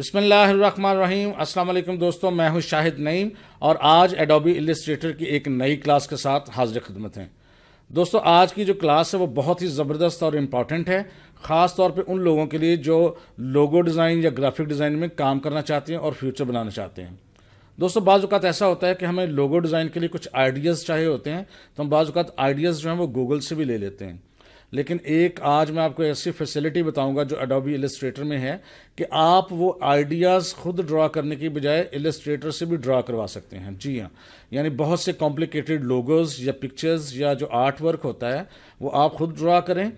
बिसमीम अस्सलाम दोस्तों मैं हूं शाहिद नईम और आज एडोबी इलिस्ट्रेटर की एक नई क्लास के साथ हाजिर खदमत हैं दोस्तों आज की जो क्लास है वो बहुत ही ज़बरदस्त और इम्पॉर्टेंट है ख़ास तौर पे उन लोगों के लिए जो लोगो डिज़ाइन या ग्राफिक डिज़ाइन में काम करना चाहते हैं और फ्यूचर बनाना चाहते हैं दोस्तों बाज़ात ऐसा होता है कि हमें लोगो डिज़ाइन के लिए कुछ आइडियाज़ चाहिए होते हैं तो हम बाज़ात आइडियाज़ जो हैं वो गूगल से भी ले लेते हैं लेकिन एक आज मैं आपको ऐसी फैसिलिटी बताऊंगा जो अडोबी इलस्ट्रेटर में है कि आप वो आइडियाज़ खुद ड्रा करने की बजाय इलस्ट्रेटर से भी ड्रा करवा सकते हैं जी हाँ यानी बहुत से कॉम्प्लिकेटेड लोगोज़ या पिक्चर्स या जो आर्ट वर्क होता है वो आप खुद ड्रा करें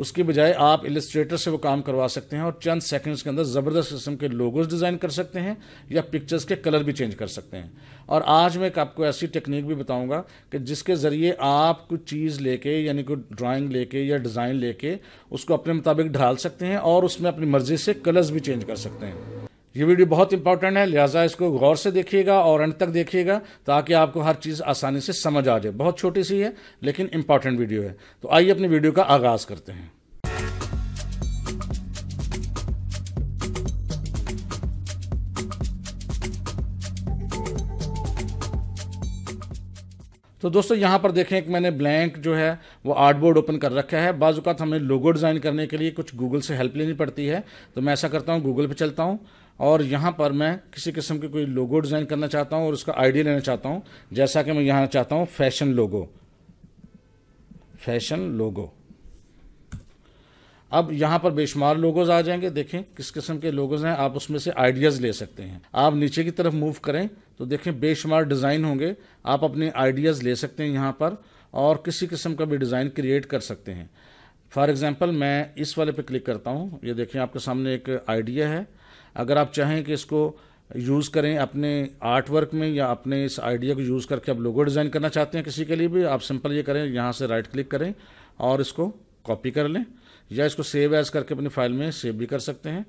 उसके बजाय आप इलस्ट्रेटर से वो काम करवा सकते हैं और चंद सेकंड्स के अंदर ज़बरदस्त किस्म के लोगोज डिज़ाइन कर सकते हैं या पिक्चर्स के कलर भी चेंज कर सकते हैं और आज मैं एक आपको ऐसी टेक्निक भी बताऊंगा कि जिसके ज़रिए आप कुछ चीज़ लेके यानी कोई ड्राइंग लेके या डिज़ाइन लेके उसको अपने मुताबिक ढाल सकते हैं और उसमें अपनी मर्ज़ी से कलर्स भी चेंज कर सकते हैं ये वीडियो बहुत इंपॉर्टेंट है लिहाजा इसको गौर से देखिएगा और अंत तक देखिएगा ताकि आपको हर चीज़ आसानी से समझ आ जाए बहुत छोटी सी है लेकिन इंपॉर्टेंट वीडियो है तो आइए अपनी वीडियो का आगाज़ करते हैं तो दोस्तों यहाँ पर देखें कि मैंने ब्लैंक जो है वो आर्ट बोर्ड ओपन कर रखा है बाजूकात हमें लोगो डिज़ाइन करने के लिए कुछ गूगल से हेल्प लेनी पड़ती है तो मैं ऐसा करता हूँ गूगल पर चलता हूँ और यहाँ पर मैं किसी किस्म के कोई लोगो डिज़ाइन करना चाहता हूँ और उसका आइडिया लेना चाहता हूँ जैसा कि मैं यहाँ चाहता हूँ फैशन लोगो फैशन लोगो अब यहाँ पर बेशुमार लोगोज आ जाएंगे देखें किस किस्म के लोगोज हैं आप उसमें से आइडियाज़ ले सकते हैं आप नीचे की तरफ मूव करें तो देखें बेशुमार डिज़ाइन होंगे आप अपने आइडियाज़ ले सकते हैं यहाँ पर और किसी किस्म का भी डिज़ाइन क्रिएट कर सकते हैं फॉर एग्ज़ाम्पल मैं इस वाले पे क्लिक करता हूँ ये देखें आपके सामने एक आइडिया है अगर आप चाहें कि इसको यूज़ करें अपने आर्ट वर्क में या अपने इस आइडिया को यूज़ करके आप लोगो डिज़ाइन करना चाहते हैं किसी के लिए भी आप सिंपल ये करें यहाँ से राइट क्लिक करें और इसको कॉपी कर लें या इसको सेव एज करके अपनी फाइल में सेव भी कर सकते हैं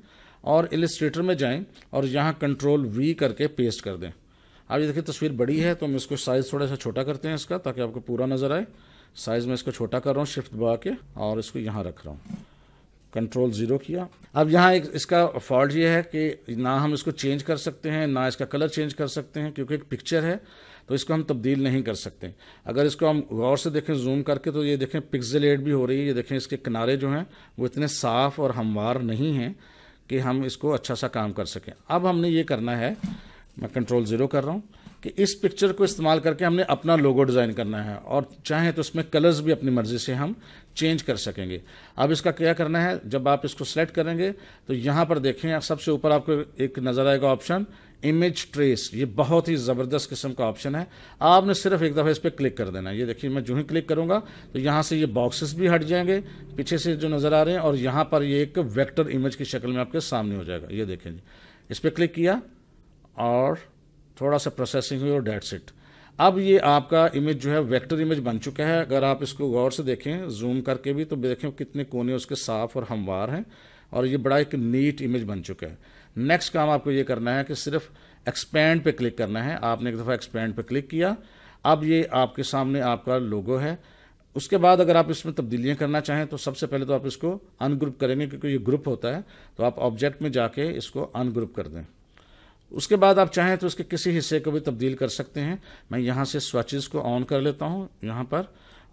और इलिस्ट्रेटर में जाएं और यहाँ कंट्रोल वी करके पेस्ट कर दें आप ये देखिए तस्वीर बड़ी है तो हम इसको साइज़ थोड़ा सा छोटा करते हैं इसका ताकि आपको पूरा नज़र आए साइज़ में इसको छोटा कर रहा हूँ शिफ्ट बा के और इसको यहाँ रख रहा हूँ कंट्रोल ज़ीरो किया अब यहाँ एक इसका फॉल्ट ये है कि ना हम इसको चेंज कर सकते हैं ना इसका कलर चेंज कर सकते हैं क्योंकि एक पिक्चर है तो इसको हम तब्दील नहीं कर सकते अगर इसको हम गौर से देखें जूम करके तो ये देखें पिक्जलेट भी हो रही है ये देखें इसके किनारे जो हैं वो इतने साफ़ और हमवार नहीं हैं कि हम इसको अच्छा सा काम कर सकें अब हमने ये करना है मैं कंट्रोल ज़ीरो कर रहा हूँ कि इस पिक्चर को इस्तेमाल करके हमने अपना लोगो डिज़ाइन करना है और चाहे तो इसमें कलर्स भी अपनी मर्ज़ी से हम चेंज कर सकेंगे अब इसका क्या करना है जब आप इसको सेलेक्ट करेंगे तो यहाँ पर देखें सबसे ऊपर आपको एक नज़र आएगा ऑप्शन इमेज ट्रेस ये बहुत ही ज़बरदस्त किस्म का ऑप्शन है आपने सिर्फ एक दफ़ा इस पर क्लिक कर देना है ये देखिए मैं जो ही क्लिक करूँगा तो यहाँ से ये बॉक्सेस भी हट जाएंगे पीछे से जो नज़र आ रहे हैं और यहाँ पर ये एक वेक्टर इमेज की शक्ल में आपके सामने हो जाएगा ये देखें इस पर क्लिक किया और थोड़ा सा प्रोसेसिंग हुई और डेट्स इट अब ये आपका इमेज जो है वेक्टर इमेज बन चुका है अगर आप इसको गौर से देखें जूम करके भी तो देखें कितने कोने उसके साफ और हमवार हैं और ये बड़ा एक नीट इमेज बन चुका है नेक्स्ट काम आपको ये करना है कि सिर्फ एक्सपेंड पे क्लिक करना है आपने एक दफ़ा एक्सपेंड पे क्लिक किया अब ये आपके सामने आपका लोगो है उसके बाद अगर आप इसमें तब्दीलियाँ करना चाहें तो सबसे पहले तो आप इसको अनग्रुप करेंगे क्योंकि ये ग्रुप होता है तो आप ऑब्जेक्ट में जाके इसको अनग्रुप कर दें उसके बाद आप चाहें तो उसके किसी हिस्से को भी तब्दील कर सकते हैं मैं यहाँ से स्वचेज़ को ऑन कर लेता हूँ यहाँ पर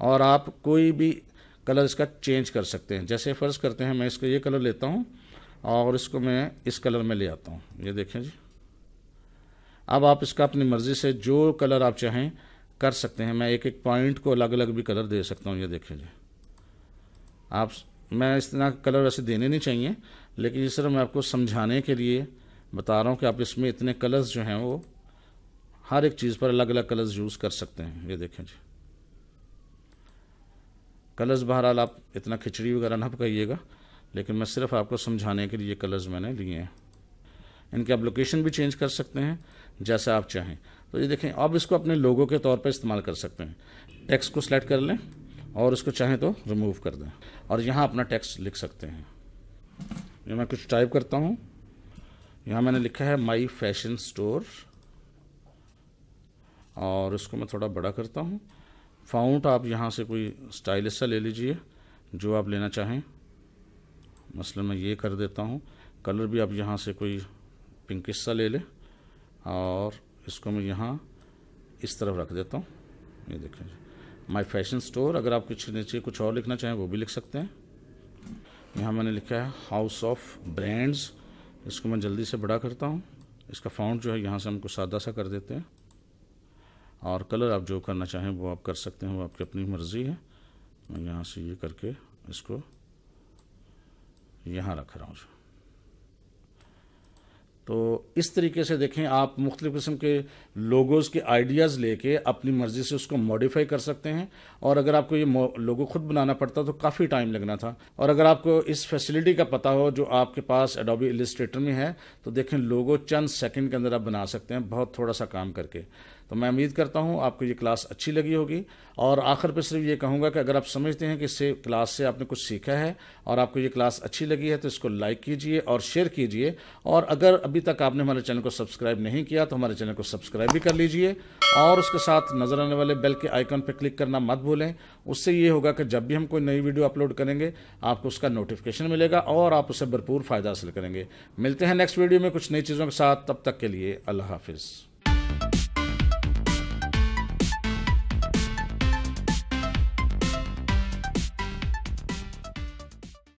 और आप कोई भी कलर इसका चेंज कर सकते हैं जैसे फ़र्ज़ करते हैं मैं इसको ये कलर लेता हूँ और इसको मैं इस कलर में ले आता हूँ ये देखें जी अब आप इसका अपनी मर्ज़ी से जो कलर आप चाहें कर सकते हैं मैं एक एक पॉइंट को अलग अलग भी कलर दे सकता हूँ ये देखें जी आप मैं इतना कलर वैसे देने नहीं चाहिए लेकिन इस तरह मैं आपको समझाने के लिए बता रहा हूँ कि आप इसमें इतने कलर्स जो हैं वो हर एक चीज़ पर अलग अलग कलर्स यूज़ कर सकते हैं ये देखें जी कलर्स बहरहाल आप इतना खिचड़ी वगैरह ना पकाइएगा लेकिन मैं सिर्फ आपको समझाने के लिए कलर्स मैंने लिए हैं इनके आप लोकेशन भी चेंज कर सकते हैं जैसा आप चाहें तो ये देखें आप इसको अपने लोगों के तौर पर इस्तेमाल कर सकते हैं टैक्स को सिलेक्ट कर लें और उसको चाहें तो रिमूव कर दें और यहाँ अपना टैक्स लिख सकते हैं ये मैं कुछ टाइप करता हूँ यहाँ मैंने लिखा है माई फैशन स्टोर और इसको मैं थोड़ा बड़ा करता हूँ फाउंट आप यहाँ से कोई स्टाइलिश सा ले लीजिए जो आप लेना चाहें मसलन मैं ये कर देता हूँ कलर भी आप यहाँ से कोई पिंकिश सा ले लें और इसको मैं यहाँ इस तरफ रख देता हूँ ये देखें माई फैशन स्टोर अगर आप कुछ नीचे कुछ और लिखना चाहें वो भी लिख सकते हैं यहाँ मैंने लिखा है हाउस ऑफ ब्रांड्स इसको मैं जल्दी से बड़ा करता हूँ इसका फाउंड जो है यहाँ से हमको सादा सा कर देते हैं और कलर आप जो करना चाहें वो आप कर सकते हैं वो आपकी अपनी मर्ज़ी है मैं यहाँ से ये करके इसको यहाँ रख रहा हूँ तो इस तरीके से देखें आप मुख्त किस्म के लोगोज़ के आइडियाज़ लेके अपनी मर्ज़ी से उसको मॉडिफाई कर सकते हैं और अगर आपको ये लोगो खुद बनाना पड़ता तो काफ़ी टाइम लगना था और अगर आपको इस फैसिलिटी का पता हो जो आपके पास एडोबी इलिस्ट्रेटर में है तो देखें लोगो चंद सेकंड के अंदर आप बना सकते हैं बहुत थोड़ा सा काम करके तो मैं उम्मीद करता हूँ आपको ये क्लास अच्छी लगी होगी और आखिर पर सिर्फ ये कहूँगा कि अगर आप समझते हैं कि इससे क्लास से आपने कुछ सीखा है और आपको ये क्लास अच्छी लगी है तो इसको लाइक कीजिए और शेयर कीजिए और अगर अभी तक आपने हमारे चैनल को सब्सक्राइब नहीं किया तो हमारे चैनल को सब्सक्राइब भी कर लीजिए और उसके साथ नज़र आने वाले बेल के आइकन पर क्लिक करना मत भूलें उससे ये होगा कि जब भी हम कोई नई वीडियो अपलोड करेंगे आपको उसका नोटिफिकेशन मिलेगा और आप उससे भरपूर फ़ायदा हासिल करेंगे मिलते हैं नेक्स्ट वीडियो में कुछ नई चीज़ों के साथ तब तक के लिए अल्लाह हाफिज़